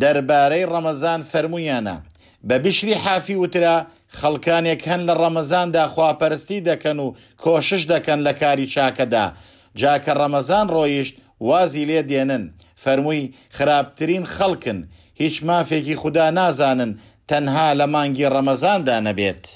دەربارەی ڕەمەزان فەرمویانە بە بشری حافی وترا خەڵکانێک هەن لە ڕەمەزاندا خواپەرستی دەکەن و کۆشش دەکەن لە کاری چاکەدا جاکە ڕەمەزان ڕۆیشت وازی لێ دێنن فەرمووی خراپترین خەڵکن هیچ مافێکی خوددا نازانن تەنها لە مانگی ڕەمەزاندا نەبێت.